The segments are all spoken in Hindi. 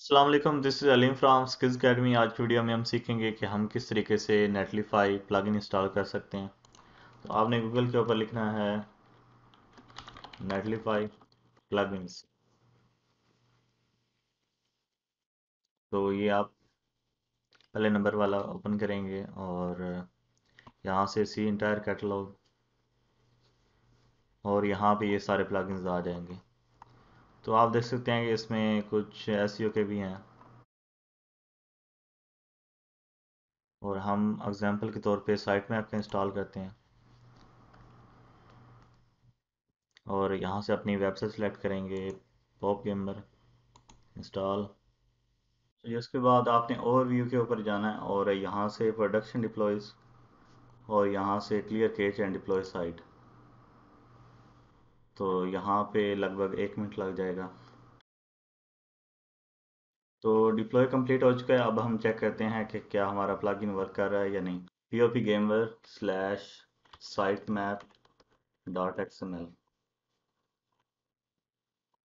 Aslam this is Aleem from skills academy आज की वीडियो में हम सीखेंगे कि हम किस तरीके से नेटलीफाई प्लगइन इंस्टॉल कर सकते हैं तो आपने गूगल के ऊपर लिखना है नेटलीफाई प्लगइन्स तो ये आप पहले नंबर वाला ओपन करेंगे और यहाँ से सी इंटायर कैटलॉग और यहाँ पे ये सारे प्लगइन्स आ जाएंगे तो आप देख सकते हैं कि इसमें कुछ एस के भी हैं और हम एग्जांपल के तौर पे साइट में आपके इंस्टॉल करते हैं और यहाँ से अपनी वेबसाइट सेलेक्ट करेंगे पॉप गेमर इंस्टॉल तो इसके बाद आपने और व्यू के ऊपर जाना है और यहाँ से प्रोडक्शन डिप्लॉयज़ और यहाँ से क्लियर केच एंड डिप्लॉय साइट तो यहाँ पे लगभग एक मिनट लग जाएगा तो डिप्लॉय कंप्लीट हो चुका है अब हम चेक करते हैं कि क्या हमारा प्लगइन वर्क कर रहा है या नहीं P O P gamer slash site map dot XML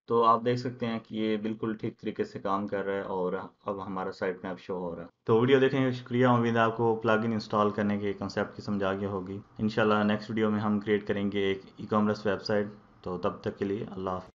तो आप देख सकते हैं कि ये बिल्कुल ठीक तरीके से काम कर रहा है और अब हमारा साइट मैप शो हो रहा है तो वीडियो देखने का शुक्रिया उम्मीद है आपको प्लगइन इंस्टॉल करने के कंसेप्ट की समझा गई होगी इंशाल्लाह नेक्स्ट वीडियो में हम क्रिएट करेंगे एक ई कॉमर्स वेबसाइट तो तब तक के लिए अल्लाह